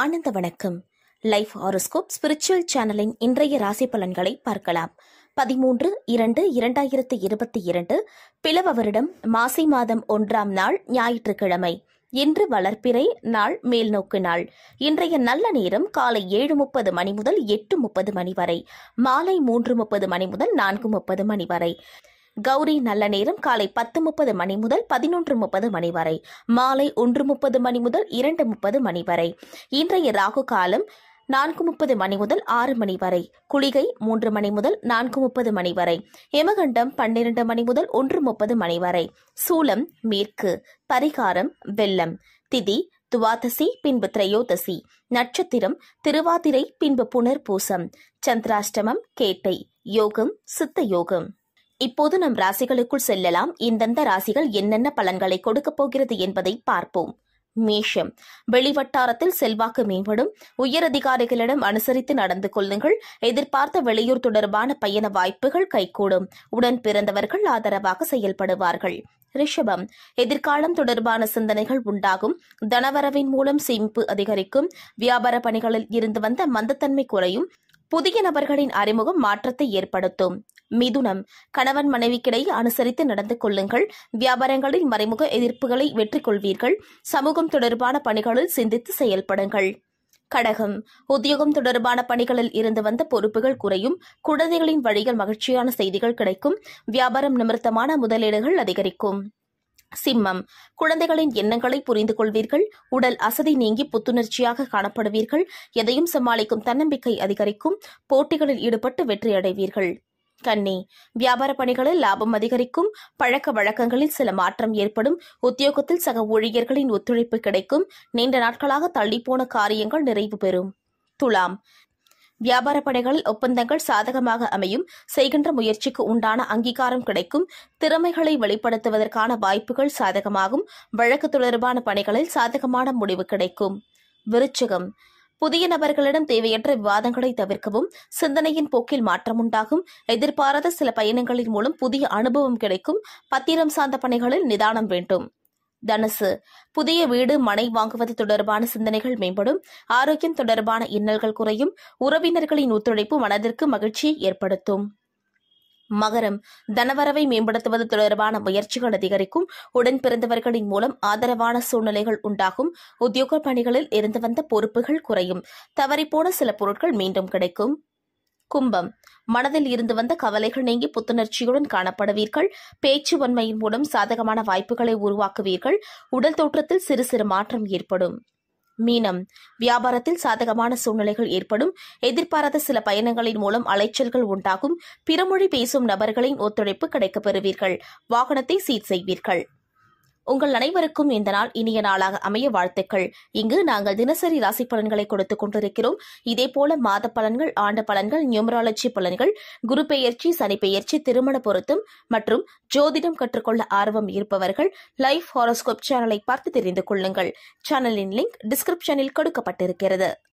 ஆனந்த வணக்கம் life horoscope spiritual சேனலின் இன்றைய ராசி பலன்களை பார்க்கலாம் பதிமூன்று இரண்டு இரண்டாயிரத்து இருபத்தி இரண்டு பிளவ வருடம் மாசி மாதம் ஒன்றாம் நாள் ஞாயிற்றுக்கிழமை இன்று வளர்ப்பிறை நாள் மேல்நோக்கு நாள் இன்றைய நல்ல நேரம் காலை ஏழு முப்பது மணி முதல் எட்டு முப்பது மணி வரை மாலை மூன்று முப்பது மணி முதல் நான்கு முப்பது மணி வரை கௌரி நல்ல நேரம் காலை பத்து முப்பது மணி முதல் பதினொன்று முப்பது மணி வரை மாலை ஒன்று முப்பது மணி முதல் இரண்டு முப்பது மணி வரை இன்றைய ராகு காலம் நான்கு முப்பது மணி முதல் ஆறு மணி வரை குளிகை மூன்று மணி முதல் நான்கு முப்பது மணி வரை எமகண்டம் பன்னிரண்டு மணி முதல் ஒன்று முப்பது மணி வரை சூலம் மேற்கு பரிகாரம் வெள்ளம் திதி துவாதசி பின்பு திரையோதசி நட்சத்திரம் திருவாதிரை பின்பு புனர்பூசம் சந்திராஷ்டமம் கேட்டை யோகம் சித்த யோகம் இப்போது நம் ராசிகளுக்குள் செல்லலாம் இந்தந்த ராசிகள் என்னென்ன பலன்களை கொடுக்கப் போகிறது என்பதை பார்ப்போம் மேஷம் வெளிவட்டாரத்தில் செல்வாக்கு மேம்படும் உயரதிகாரிகளிடம் அனுசரித்து நடந்து கொள்ளுங்கள் எதிர்பார்த்த வெளியூர் தொடர்பான பயண வாய்ப்புகள் கைகூடும் உடன் பிறந்தவர்கள் ஆதரவாக செயல்படுவார்கள் ரிஷபம் எதிர்காலம் தொடர்பான சிந்தனைகள் உண்டாகும் தனவரவின் மூலம் சேமிப்பு அதிகரிக்கும் வியாபார பணிகளில் இருந்து வந்த மந்தத்தன்மை குறையும் புதிய நபர்களின் அறிமுகம் மாற்றத்தை ஏற்படுத்தும் மிதுனம் கணவன் மனைவிக்கிடையே அனுசரித்து நடந்து கொள்ளுங்கள் வியாபாரங்களில் மறைமுக எதிர்ப்புகளை வெற்றி கொள்வீர்கள் சமூகம் தொடர்பான பணிகளில் சிந்தித்து செயல்படுங்கள் கடகம் உத்தியோகம் தொடர்பான பணிகளில் இருந்து வந்த பொறுப்புகள் குறையும் குழந்தைகளின் வழியில் மகிழ்ச்சியான செய்திகள் கிடைக்கும் வியாபாரம் நிமித்தமான முதலீடுகள் அதிகரிக்கும் சிம்மம் குழந்தைகளின் எண்ணங்களை புரிந்து கொள்வீர்கள் உடல் அசதி நீங்கி புத்துணர்ச்சியாக காணப்படுவீர்கள் எதையும் சமாளிக்கும் தன்னம்பிக்கை அதிகரிக்கும் போட்டிகளில் ஈடுபட்டு வெற்றியடைவீர்கள் கன்னி வியாபார பணிகளில் லாபம் அதிகரிக்கும் பழக்க வழக்கங்களில் சில மாற்றம் ஏற்படும் உத்தியோகத்தில் சக ஊழியர்களின் ஒத்துழைப்பு கிடைக்கும் நீண்ட நாட்களாக தள்ளிப்போன காரியங்கள் நிறைவு பெறும் துலாம் வியாபார படைகளில் ஒப்பந்தங்கள் சாதகமாக அமையும் செய்கின்ற முயற்சிக்கு உண்டான அங்கீகாரம் கிடைக்கும் திறமைகளை வெளிப்படுத்துவதற்கான வாய்ப்புகள் சாதகமாகும் வழக்கு தொடர்பான பணிகளில் சாதகமான முடிவு கிடைக்கும் விருச்சிகம் புதிய நபர்களிடம் தேவையற்ற விவாதங்களை தவிர்க்கவும் சிந்தனையின் போக்கில் மாற்றம் உண்டாகும் எதிர்பாராத சில பயணங்களின் மூலம் புதிய அனுபவம் கிடைக்கும் பத்திரம் சார்ந்த பணிகளில் நிதானம் வேண்டும் தனுசு புதிய வீடு மனை வாங்குவது தொடர்பான சிந்தனைகள் மேம்படும் ஆரோக்கியம் தொடர்பான இன்னல்கள் குறையும் உறவினர்களின் ஒத்துழைப்பு மனதிற்கு மகிழ்ச்சியை ஏற்படுத்தும் மகரம் தனவரவை மேம்படுத்துவது தொடர்பான முயற்சிகள் அதிகரிக்கும் உடன் பிறந்தவர்களின் மூலம் ஆதரவான சூழ்நிலைகள் உண்டாகும் உத்தியோக பணிகளில் இருந்து வந்த பொறுப்புகள் குறையும் தவறிப்போன சில பொருட்கள் மீண்டும் கிடைக்கும் கும்பம் மனதில் இருந்து வந்த கவலைகள் நீங்கி புத்துணர்ச்சியுடன் காணப்படுவீர்கள் பேச்சு வன்மையின் மூலம் சாதகமான வாய்ப்புகளை உருவாக்குவீர்கள் உடல் தோற்றத்தில் சிறு சிறு மாற்றம் ஏற்படும் மீனம் வியாபாரத்தில் சாதகமான சூழ்நிலைகள் ஏற்படும் எதிர்பாராத சில பயணங்களின் மூலம் அலைச்சல்கள் உண்டாகும் பிறமொழி பேசும் நபர்களின் ஒத்துழைப்பு கிடைக்கப் பெறுவீர்கள் வாகனத்தை சீர் செய்வீர்கள் உங்கள் அனைவருக்கும் இந்த நாள் இனிய நாளாக அமைய வாழ்த்துக்கள் இங்கு நாங்கள் தினசரி ராசி பலன்களை கொடுத்துக் கொண்டிருக்கிறோம் இதேபோல மாத பலன்கள் ஆண்டு பலன்கள் நியூமராலஜி பலன்கள் குரு பெயர்ச்சி சனி பெயர்ச்சி திருமண பொருத்தம் மற்றும் ஜோதிடம் கற்றுக்கொள்ள ஆர்வம் இருப்பவர்கள் லைஃப் ஹாரோஸ்கோப் சேனலை பார்த்து தெரிந்து கொள்ளுங்கள் சேனலின் லிங்க் டிஸ்கிரிப்ஷனில் கொடுக்கப்பட்டிருக்கிறது